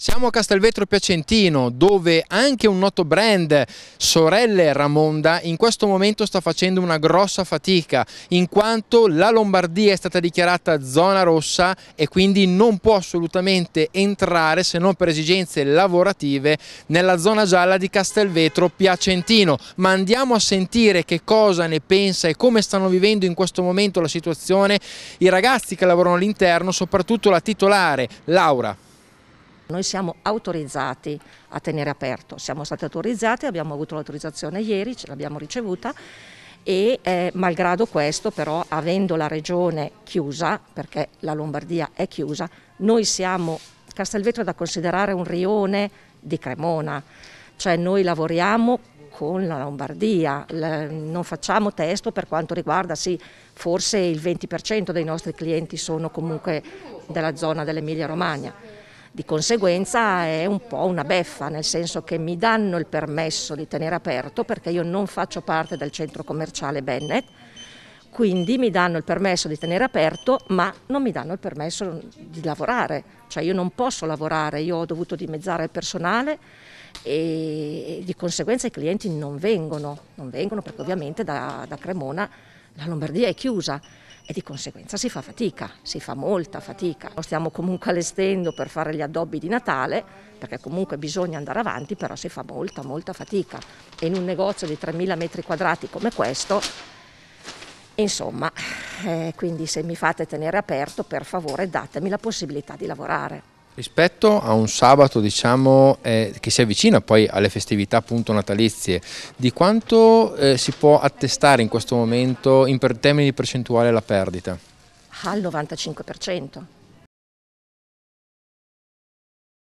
Siamo a Castelvetro Piacentino dove anche un noto brand, Sorelle Ramonda, in questo momento sta facendo una grossa fatica in quanto la Lombardia è stata dichiarata zona rossa e quindi non può assolutamente entrare se non per esigenze lavorative nella zona gialla di Castelvetro Piacentino. Ma andiamo a sentire che cosa ne pensa e come stanno vivendo in questo momento la situazione i ragazzi che lavorano all'interno, soprattutto la titolare Laura. Noi siamo autorizzati a tenere aperto, siamo stati autorizzati, abbiamo avuto l'autorizzazione ieri, ce l'abbiamo ricevuta e eh, malgrado questo però avendo la regione chiusa, perché la Lombardia è chiusa, noi siamo, Castelvetro è da considerare un rione di Cremona, cioè noi lavoriamo con la Lombardia, non facciamo testo per quanto riguarda, sì, forse il 20% dei nostri clienti sono comunque della zona dell'Emilia Romagna. Di conseguenza è un po' una beffa, nel senso che mi danno il permesso di tenere aperto perché io non faccio parte del centro commerciale Bennett, quindi mi danno il permesso di tenere aperto, ma non mi danno il permesso di lavorare, cioè io non posso lavorare, io ho dovuto dimezzare il personale e di conseguenza i clienti non vengono, non vengono perché ovviamente da, da Cremona la Lombardia è chiusa e di conseguenza si fa fatica, si fa molta fatica. Lo stiamo comunque allestendo per fare gli addobbi di Natale, perché comunque bisogna andare avanti, però si fa molta, molta fatica. E in un negozio di 3.000 metri quadrati come questo, insomma, eh, quindi se mi fate tenere aperto, per favore datemi la possibilità di lavorare. Rispetto a un sabato diciamo, eh, che si avvicina poi alle festività appunto, natalizie, di quanto eh, si può attestare in questo momento in termini di percentuale la perdita? Al 95%.